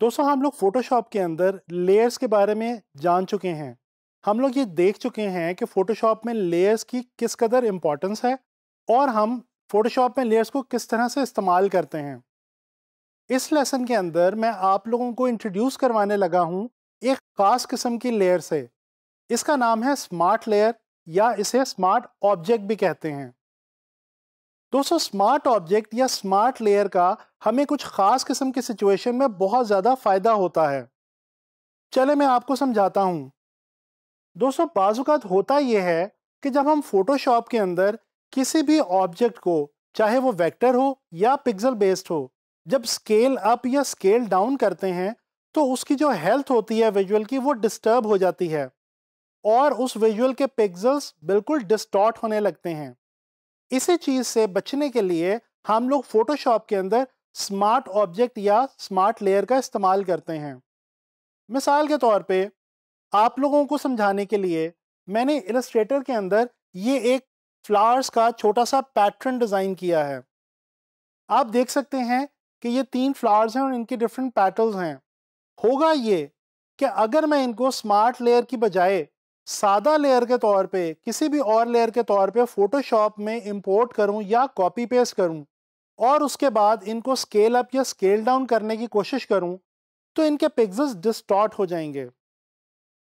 दोस्तों हम लोग फ़ोटोशॉप के अंदर लेयर्स के बारे में जान चुके हैं हम लोग ये देख चुके हैं कि फ़ोटोशॉप में लेयर्स की किस कदर इम्पॉर्टेंस है और हम फ़ोटोशॉप में लेयर्स को किस तरह से इस्तेमाल करते हैं इस लेसन के अंदर मैं आप लोगों को इंट्रोड्यूस करवाने लगा हूँ एक ख़ास किस्म की लेयर से इसका नाम है स्मार्ट लेयर या इसे स्मार्ट ऑब्जेक्ट भी कहते हैं दोस्तों स्मार्ट ऑब्जेक्ट या स्मार्ट लेयर का हमें कुछ ख़ास किस्म की सिचुएशन में बहुत ज़्यादा फ़ायदा होता है चले मैं आपको समझाता हूँ दोस्तों बाजूक़ात होता यह है कि जब हम फोटोशॉप के अंदर किसी भी ऑब्जेक्ट को चाहे वो वेक्टर हो या पिक्सल बेस्ड हो जब स्केल अप या स्केल डाउन करते हैं तो उसकी जो हेल्थ होती है विजुअल की वो डिस्टर्ब हो जाती है और उस विजुअल के पिक्सल्स बिल्कुल डिस्टॉर्ट होने लगते हैं इसी चीज़ से बचने के लिए हम लोग फोटोशॉप के अंदर स्मार्ट ऑब्जेक्ट या स्मार्ट लेयर का इस्तेमाल करते हैं मिसाल के तौर पे आप लोगों को समझाने के लिए मैंने इलस्ट्रेटर के अंदर ये एक फ्लावर्स का छोटा सा पैटर्न डिज़ाइन किया है आप देख सकते हैं कि ये तीन फ्लावर्स हैं और इनके डिफरेंट पैटल्स हैं होगा ये कि अगर मैं इनको स्मार्ट लेयर की बजाय सादा लेयर के तौर पे किसी भी और लेयर के तौर पे फोटोशॉप में इंपोर्ट करूं या कॉपी पेस्ट करूं और उसके बाद इनको स्केल अप या स्केल डाउन करने की कोशिश करूं तो इनके पिक्सल्स डिस्टॉर्ट हो जाएंगे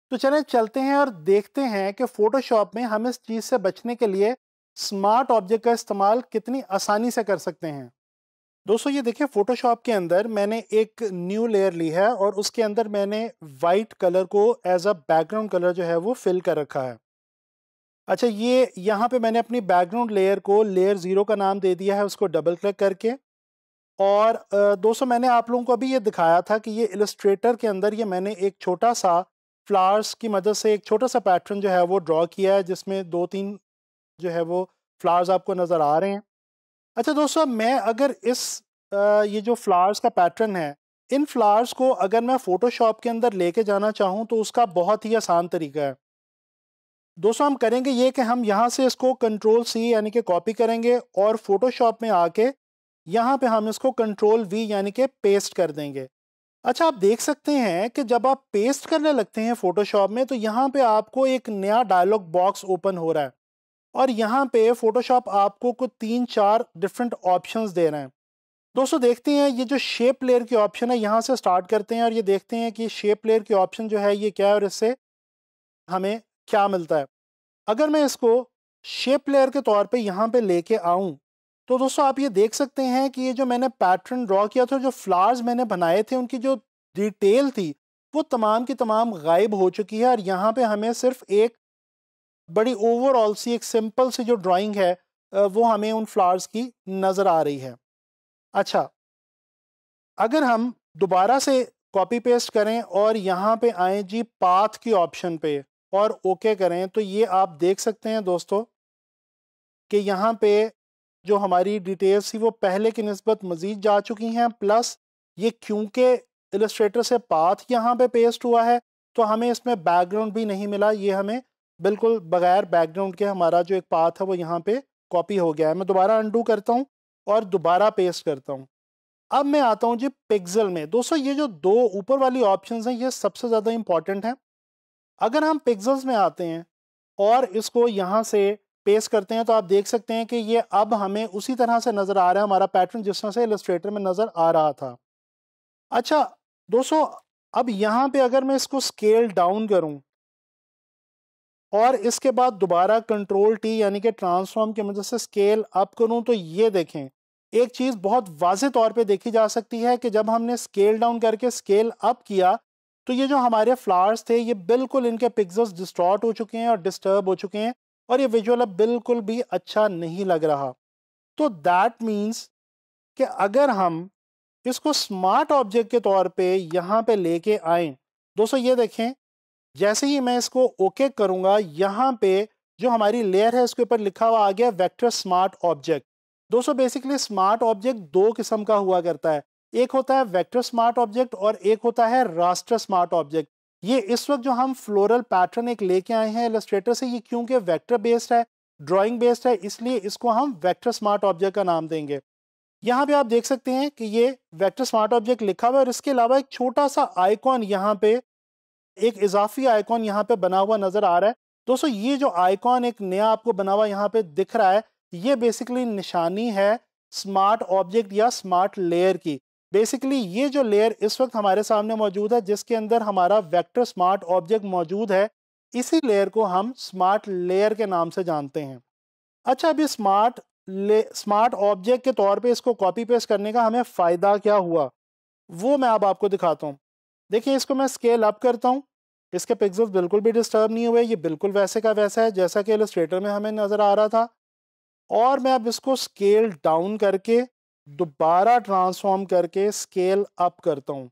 तो चले चलते हैं और देखते हैं कि फोटोशॉप में हम इस चीज़ से बचने के लिए स्मार्ट ऑब्जेक्ट का इस्तेमाल कितनी आसानी से कर सकते हैं दोस्तों ये देखिए फोटोशॉप के अंदर मैंने एक न्यू लेयर ली है और उसके अंदर मैंने वाइट कलर को एज अ बैकग्राउंड कलर जो है वो फिल कर रखा है अच्छा ये यहाँ पे मैंने अपनी बैकग्राउंड लेयर को लेयर ज़ीरो का नाम दे दिया है उसको डबल क्लिक करके और दोस्तों मैंने आप लोगों को अभी ये दिखाया था कि ये इलस्ट्रेटर के अंदर ये मैंने एक छोटा सा फ्लावर्स की मदद से एक छोटा सा पैटर्न जो है वो ड्रॉ किया है जिसमें दो तीन जो है वो फ्लावर्स आपको नज़र आ रहे हैं अच्छा दोस्तों मैं अगर इस ये जो फ्लावर्स का पैटर्न है इन फ्लावर्स को अगर मैं फ़ोटोशॉप के अंदर लेके जाना चाहूँ तो उसका बहुत ही आसान तरीका है दोस्तों हम करेंगे ये कि हम यहाँ से इसको कंट्रोल सी यानी कि कॉपी करेंगे और फोटोशॉप में आके यहाँ पे हम इसको कंट्रोल वी यानी कि पेस्ट कर देंगे अच्छा आप देख सकते हैं कि जब आप पेस्ट करने लगते हैं फोटोशॉप में तो यहाँ पे आपको एक नया डायलॉग बॉक्स ओपन हो रहा है और यहाँ पे फोटोशॉप आपको कुछ तीन चार डिफरेंट ऑप्शंस दे रहे हैं दोस्तों देखते हैं ये जो शेप लेयर की ऑप्शन है यहाँ से स्टार्ट करते हैं और ये देखते हैं कि शेप लेयर की ऑप्शन जो है ये क्या है और इससे हमें क्या मिलता है अगर मैं इसको शेप लेयर के तौर पे यहाँ पे लेके आऊँ तो दोस्तों आप ये देख सकते हैं कि ये जो मैंने पैटर्न ड्रॉ किया था जो फ्लावर्स मैंने बनाए थे उनकी जो डिटेल थी वो तमाम की तमाम गायब हो चुकी है और यहाँ पे हमें सिर्फ एक बड़ी ओवरऑल सी एक सिंपल सी जो ड्राॅइंग है वो हमें उन फ्लावर्स की नज़र आ रही है अच्छा अगर हम दोबारा से कॉपी पेस्ट करें और यहाँ पे आए जी पाथ की ऑप्शन पे और ओके करें तो ये आप देख सकते हैं दोस्तों कि यहाँ पे जो हमारी डिटेल्स थी वो पहले की नस्बत मज़ीद जा चुकी हैं प्लस ये क्योंकि इलस्ट्रेटर से पाथ यहाँ पे पेस्ट हुआ है तो हमें इसमें बैकग्राउंड भी नहीं मिला ये हमें बिल्कुल बगैर बैकग्राउंड के हमारा जो एक पाथ है वो यहाँ पे कॉपी हो गया है मैं दोबारा अंडू करता हूँ और दोबारा पेस्ट करता हूँ अब मैं आता हूँ जी पिक्सल में दोस्तों ये जो दो ऊपर वाली ऑप्शन हैं ये सबसे ज़्यादा इंपॉर्टेंट हैं अगर हम पिक्सल्स में आते हैं और इसको यहाँ से पेश करते हैं तो आप देख सकते हैं कि ये अब हमें उसी तरह से नज़र आ रहा है हमारा पैटर्न जिस तरह से इलस्ट्रेटर में नज़र आ रहा था अच्छा दोस्तों अब यहाँ पे अगर मैं इसको स्केल डाउन करूँ और इसके बाद दोबारा कंट्रोल टी यानी कि ट्रांसफॉर्म की मदद से स्केल अप करूँ तो ये देखें एक चीज़ बहुत वाज तौर पे देखी जा सकती है कि जब हमने स्केल डाउन करके स्केल अप किया तो ये जो हमारे फ्लावर्स थे ये बिल्कुल इनके पिक्सल्स डिस्टॉर्ट हो चुके हैं और डिस्टर्ब हो चुके हैं और ये विजुअल अब बिल्कुल भी अच्छा नहीं लग रहा तो दैट मीन्स कि अगर हम इसको स्मार्ट ऑब्जेक्ट के तौर पे यहाँ पे लेके आए दोस्तों ये देखें जैसे ही मैं इसको ओके okay करूँगा यहाँ पे जो हमारी लेयर है इसके ऊपर लिखा हुआ आ गया वैक्टर स्मार्ट ऑब्जेक्ट दोस्तों बेसिकली स्मार्ट ऑब्जेक्ट दो किस्म का हुआ करता है एक होता है वेक्टर स्मार्ट ऑब्जेक्ट और एक होता है रास्टर स्मार्ट ऑब्जेक्ट ये इस वक्त जो हम फ्लोरल पैटर्न एक लेके आए हैं एलस्ट्रेटर से ये क्योंकि वेक्टर बेस्ड है ड्राइंग बेस्ड है इसलिए इसको हम वेक्टर स्मार्ट ऑब्जेक्ट का नाम देंगे यहाँ पे आप देख सकते हैं कि ये वेक्टर स्मार्ट ऑब्जेक्ट लिखा हुआ है और इसके अलावा एक छोटा सा आइकॉन यहाँ पे एक इजाफी आइकॉन यहाँ पे बना हुआ नजर आ रहा है दोस्तों ये जो आइकॉन एक नया आपको बना हुआ यहाँ पे दिख रहा है ये बेसिकली निशानी है स्मार्ट ऑब्जेक्ट या स्मार्ट लेयर की बेसिकली ये जो लेयर इस वक्त हमारे सामने मौजूद है जिसके अंदर हमारा वेक्टर स्मार्ट ऑब्जेक्ट मौजूद है इसी लेयर को हम स्मार्ट लेयर के नाम से जानते हैं अच्छा अभी स्मार्ट ले स्मार्ट ऑब्जेक्ट के तौर पे इसको कॉपी पेस्ट करने का हमें फ़ायदा क्या हुआ वो मैं अब आपको दिखाता हूँ देखिए इसको मैं स्केल अप करता हूँ इसके पिक्सल्स बिल्कुल भी डिस्टर्ब नहीं हुए ये बिल्कुल वैसे का वैसा है जैसा कि एलिस्ट्रेटर में हमें नज़र आ रहा था और मैं अब इसको स्केल डाउन करके दोबारा ट्रांसफॉर्म करके स्केल अप करता हूँ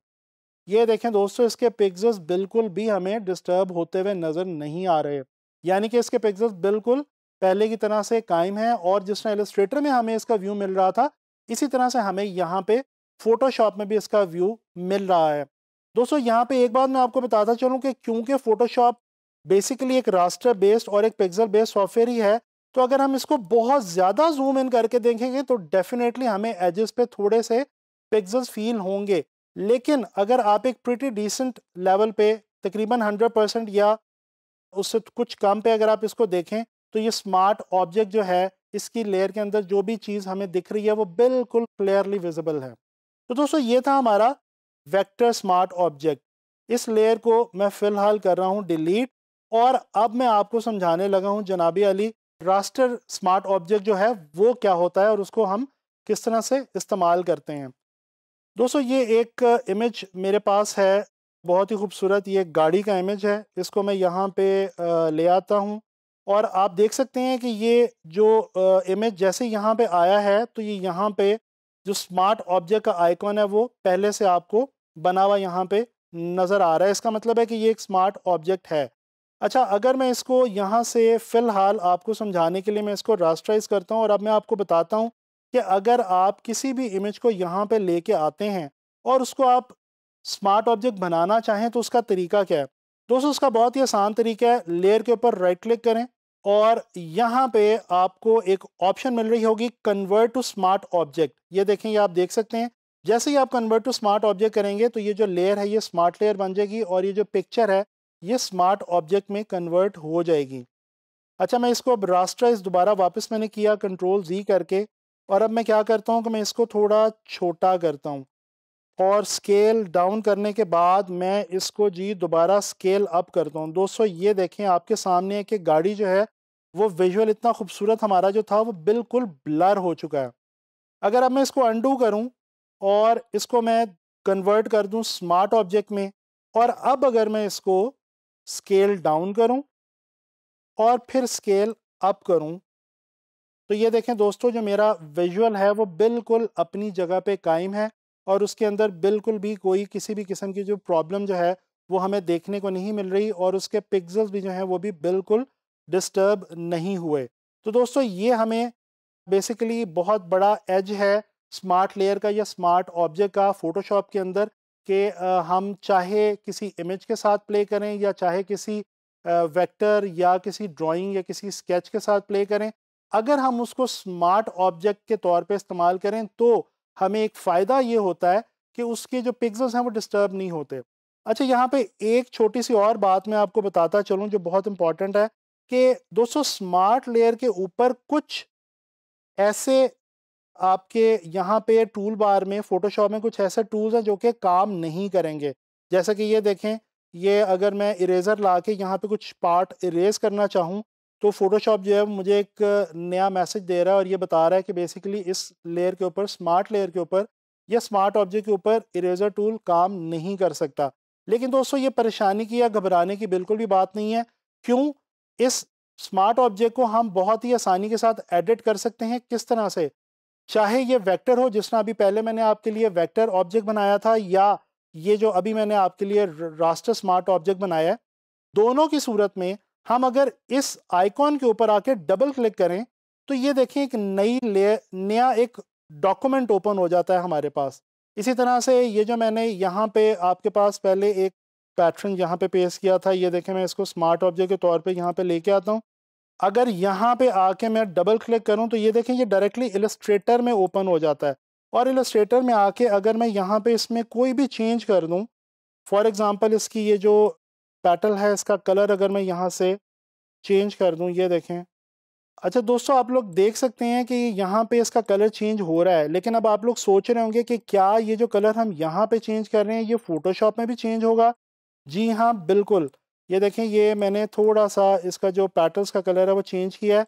ये देखें दोस्तों इसके पिक्सल्स बिल्कुल भी हमें डिस्टर्ब होते हुए नज़र नहीं आ रहे यानी कि इसके पिक्सल्स बिल्कुल पहले की तरह से कायम है और जिस तरह एलिस्ट्रेटर में हमें इसका व्यू मिल रहा था इसी तरह से हमें यहाँ पे फोटोशॉप में भी इसका व्यू मिल रहा है दोस्तों यहाँ पे एक बात मैं आपको बताता चलूँ कि क्योंकि फोटोशॉप बेसिकली एक रास्टर बेस्ड और एक पिक्सल बेस्ड सॉफ्टवेयर ही है तो अगर हम इसको बहुत ज़्यादा जूम इन करके देखेंगे तो डेफिनेटली हमें एजेस पे थोड़े से पिक्सल्स फील होंगे लेकिन अगर आप एक प्रिटी डिसेंट लेवल पे तकरीबन 100 परसेंट या उससे कुछ कम पे अगर आप इसको देखें तो ये स्मार्ट ऑब्जेक्ट जो है इसकी लेयर के अंदर जो भी चीज़ हमें दिख रही है वो बिल्कुल क्लियरली विजिबल है तो दोस्तों ये था हमारा वेक्टर स्मार्ट ऑब्जेक्ट इस लेयर को मैं फ़िलहाल कर रहा हूँ डिलीट और अब मैं आपको समझाने लगा हूँ जनाबी अली रास्टर स्मार्ट ऑब्जेक्ट जो है वो क्या होता है और उसको हम किस तरह से इस्तेमाल करते हैं दोस्तों ये एक इमेज मेरे पास है बहुत ही खूबसूरत ये गाड़ी का इमेज है इसको मैं यहाँ पे ले आता हूँ और आप देख सकते हैं कि ये जो इमेज जैसे यहाँ पे आया है तो ये यहाँ पे जो स्मार्ट ऑब्जेक्ट का आइकॉन है वो पहले से आपको बना हुआ यहाँ पे नज़र आ रहा है इसका मतलब है कि ये एक स्मार्ट ऑब्जेक्ट है अच्छा अगर मैं इसको यहाँ से फ़िलहाल आपको समझाने के लिए मैं इसको रास्टराइज करता हूँ और अब मैं आपको बताता हूँ कि अगर आप किसी भी इमेज को यहाँ पे लेके आते हैं और उसको आप स्मार्ट ऑब्जेक्ट बनाना चाहें तो उसका तरीका क्या है दोस्तों उसका बहुत ही आसान तरीका है लेयर के ऊपर राइट क्लिक करें और यहाँ पे आपको एक ऑप्शन मिल रही होगी कन्वर्ट टू स्मार्ट ऑब्जेक्ट ये देखें ये आप देख सकते हैं जैसे ही आप कन्वर्ट टू स्मार्ट ऑब्जेक्ट करेंगे तो ये जो लेयर है ये स्मार्ट लेयर बन जाएगी और ये जो पिक्चर है ये स्मार्ट ऑब्जेक्ट में कन्वर्ट हो जाएगी अच्छा मैं इसको अब रास्टराइज दोबारा वापस मैंने किया कंट्रोल जी करके और अब मैं क्या करता हूँ कि मैं इसको थोड़ा छोटा करता हूँ और स्केल डाउन करने के बाद मैं इसको जी दोबारा स्केल अप करता हूँ दोस्तों ये देखें आपके सामने है कि गाड़ी जो है वो विजुअल इतना खूबसूरत हमारा जो था वो बिल्कुल ब्लर हो चुका है अगर अब मैं इसको अंडू करूँ और इसको मैं कन्वर्ट कर दूँ स्मार्ट ऑब्जेक्ट में और अब अगर मैं इसको स्केल डाउन करूं और फिर स्केल अप करूं तो ये देखें दोस्तों जो मेरा विजुअल है वो बिल्कुल अपनी जगह पे कायम है और उसके अंदर बिल्कुल भी कोई किसी भी किस्म की जो प्रॉब्लम जो है वो हमें देखने को नहीं मिल रही और उसके पिक्सल्स भी जो हैं वो भी बिल्कुल डिस्टर्ब नहीं हुए तो दोस्तों ये हमें बेसिकली बहुत बड़ा एज है स्मार्ट लेयर का या स्मार्ट ऑब्जेक्ट का फोटोशॉप के अंदर कि हम चाहे किसी इमेज के साथ प्ले करें या चाहे किसी वेक्टर या किसी ड्राइंग या किसी स्केच के साथ प्ले करें अगर हम उसको स्मार्ट ऑब्जेक्ट के तौर पे इस्तेमाल करें तो हमें एक फ़ायदा ये होता है कि उसके जो पिक्सल्स हैं वो डिस्टर्ब नहीं होते अच्छा यहाँ पे एक छोटी सी और बात मैं आपको बताता चलूँ जो बहुत इम्पॉर्टेंट है कि दोस्तों स्मार्ट लेयर के ऊपर कुछ ऐसे आपके यहाँ पे टूल बार में फ़ोटोशॉप में कुछ ऐसे टूल्स हैं जो कि काम नहीं करेंगे जैसा कि ये देखें ये अगर मैं इरेज़र ला के यहाँ पर कुछ पार्ट इरेज़ करना चाहूँ तो फ़ोटोशॉप जो है मुझे एक नया मैसेज दे रहा है और ये बता रहा है कि बेसिकली इस लेयर के ऊपर स्मार्ट लेयर के ऊपर या स्मार्ट ऑब्जेक्ट के ऊपर इरेज़र टूल काम नहीं कर सकता लेकिन दोस्तों ये परेशानी की या घबराने की बिल्कुल भी बात नहीं है क्यों इस स्मार्ट ऑब्जेक्ट को हम बहुत ही आसानी के साथ एडिट कर सकते हैं किस तरह से चाहे ये वेक्टर हो जिसने अभी पहले मैंने आपके लिए वेक्टर ऑब्जेक्ट बनाया था या ये जो अभी मैंने आपके लिए रास्टर स्मार्ट ऑब्जेक्ट बनाया है दोनों की सूरत में हम अगर इस आइकॉन के ऊपर आके डबल क्लिक करें तो ये देखें एक नई ले नया एक डॉक्यूमेंट ओपन हो जाता है हमारे पास इसी तरह से ये जो मैंने यहाँ पे आपके पास पहले एक पैटर्न यहाँ पे पेश किया था ये देखें मैं इसको स्मार्ट ऑब्जेक्ट के तौर पे यहाँ पे लेके आता हूँ अगर यहाँ पे आके मैं डबल क्लिक करूँ तो ये देखें ये डायरेक्टली इलस्ट्रेटर में ओपन हो जाता है और इलस्ट्रेटर में आके अगर मैं यहाँ पे इसमें कोई भी चेंज कर दूँ फॉर एग्ज़ाम्पल इसकी ये जो पैटल है इसका कलर अगर मैं यहाँ से चेंज कर दूँ ये देखें अच्छा दोस्तों आप लोग देख सकते हैं कि यहाँ पे इसका कलर चेंज हो रहा है लेकिन अब आप लोग सोच रहे होंगे कि क्या ये जो कलर हम यहाँ पे चेंज कर रहे हैं ये फ़ोटोशॉप में भी चेंज होगा जी हाँ बिल्कुल ये देखें ये मैंने थोड़ा सा इसका जो पैटर्स का कलर है वो चेंज किया है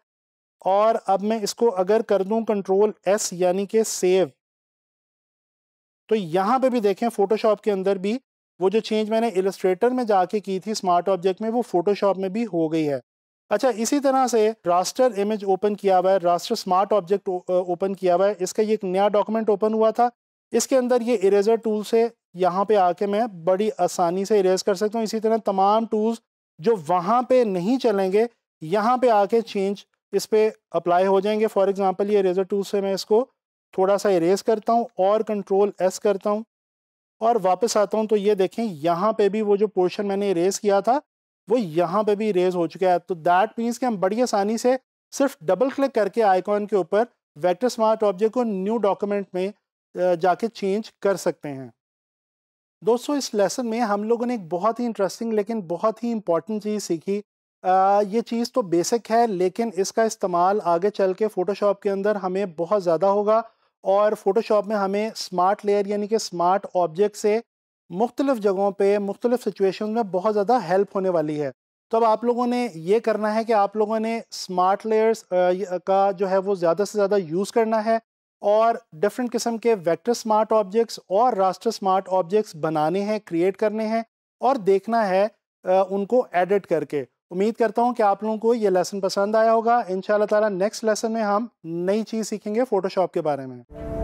और अब मैं इसको अगर कर दूं कंट्रोल एस यानी कि सेव तो यहाँ पे भी देखें फोटोशॉप के अंदर भी वो जो चेंज मैंने इलस्ट्रेटर में जाके की थी स्मार्ट ऑब्जेक्ट में वो फोटोशॉप में भी हो गई है अच्छा इसी तरह से रास्टर इमेज ओपन किया हुआ है रास्टर स्मार्ट ऑब्जेक्ट ओपन किया हुआ है इसका ये एक नया डॉक्यूमेंट ओपन हुआ था इसके अंदर ये इरेजर टूल से यहाँ पे आके मैं बड़ी आसानी से इरेज कर सकता हूँ इसी तरह तमाम टूल्स जो वहाँ पे नहीं चलेंगे यहाँ पे आके चेंज इस पर अप्लाई हो जाएंगे फॉर एग्ज़ाम्पल ये इरेजर टूल से मैं इसको थोड़ा सा इरेज करता हूँ और कंट्रोल एस करता हूँ और वापस आता हूँ तो ये देखें यहाँ पे भी वो जो पोर्शन मैंने इरेज किया था वो यहाँ पे भी इरेज हो चुका है तो दैट मीन्स कि हम बड़ी आसानी से सिर्फ डबल क्लिक करके आइकॉन के ऊपर वेक्टर स्मार्ट ऑब्जेक्ट को न्यू डॉक्यूमेंट में जाके चेंज कर सकते हैं दोस्तों इस लेसन में हम लोगों ने एक बहुत ही इंटरेस्टिंग लेकिन बहुत ही इम्पॉर्टेंट चीज़ सीखी आ, ये चीज़ तो बेसिक है लेकिन इसका इस्तेमाल आगे चल के फ़ोटोशॉप के अंदर हमें बहुत ज़्यादा होगा और फ़ोटोशॉप में हमें स्मार्ट लेयर यानी कि स्मार्ट ऑब्जेक्ट से मुख्तलिफ़ जगहों पे मुख्तलिफ़ सिचुएशन में बहुत ज़्यादा हेल्प होने वाली है तो अब आप लोगों ने ये करना है कि आप लोगों ने स्मार्ट लेयर्स का जो है वो ज़्यादा से ज़्यादा यूज़ करना है और डिफरेंट किस्म के वेक्टर स्मार्ट ऑब्जेक्ट्स और रास्टर स्मार्ट ऑब्जेक्ट्स बनाने हैं क्रिएट करने हैं और देखना है उनको एडिट करके उम्मीद करता हूँ कि आप लोगों को ये लेसन पसंद आया होगा इन ताला नेक्स्ट लेसन में हम नई चीज़ सीखेंगे फ़ोटोशॉप के बारे में